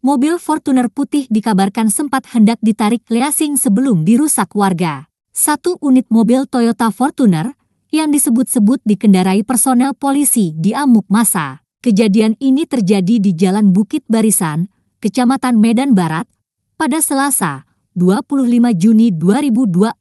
mobil Fortuner putih dikabarkan sempat hendak ditarik leasing sebelum dirusak warga. Satu unit mobil Toyota Fortuner yang disebut-sebut dikendarai personel polisi diamuk masa. Kejadian ini terjadi di Jalan Bukit Barisan, Kecamatan Medan Barat, pada Selasa, 25 Juni 2024,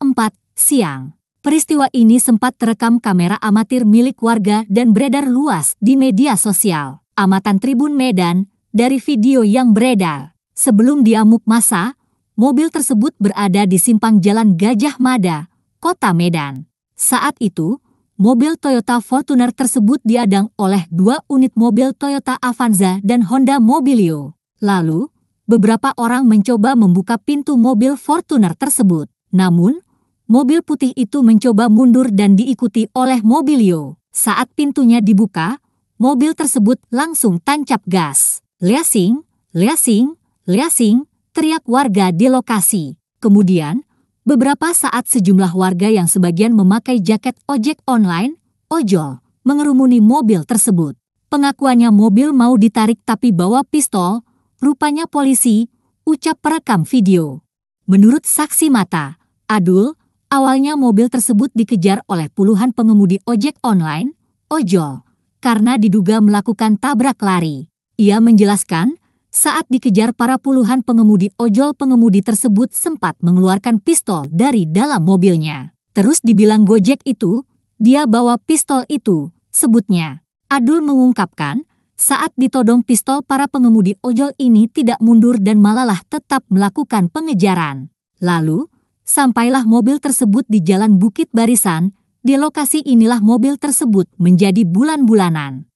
siang. Peristiwa ini sempat terekam kamera amatir milik warga dan beredar luas di media sosial. Amatan Tribun Medan, dari video yang beredar, sebelum diamuk masa, mobil tersebut berada di simpang Jalan Gajah Mada, Kota Medan. Saat itu, mobil Toyota Fortuner tersebut diadang oleh dua unit mobil Toyota Avanza dan Honda Mobilio. Lalu, beberapa orang mencoba membuka pintu mobil Fortuner tersebut. Namun, mobil putih itu mencoba mundur dan diikuti oleh Mobilio. Saat pintunya dibuka, mobil tersebut langsung tancap gas. Liasing, Liasing, Liasing, teriak warga di lokasi. Kemudian, beberapa saat sejumlah warga yang sebagian memakai jaket ojek online, ojol, mengerumuni mobil tersebut. Pengakuannya mobil mau ditarik tapi bawa pistol, rupanya polisi, ucap perekam video. Menurut saksi mata, Adul, awalnya mobil tersebut dikejar oleh puluhan pengemudi ojek online, ojol, karena diduga melakukan tabrak lari. Ia menjelaskan, saat dikejar para puluhan pengemudi ojol pengemudi tersebut sempat mengeluarkan pistol dari dalam mobilnya. Terus dibilang Gojek itu, dia bawa pistol itu, sebutnya. Adul mengungkapkan, saat ditodong pistol para pengemudi ojol ini tidak mundur dan malalah tetap melakukan pengejaran. Lalu, sampailah mobil tersebut di Jalan Bukit Barisan, di lokasi inilah mobil tersebut menjadi bulan-bulanan.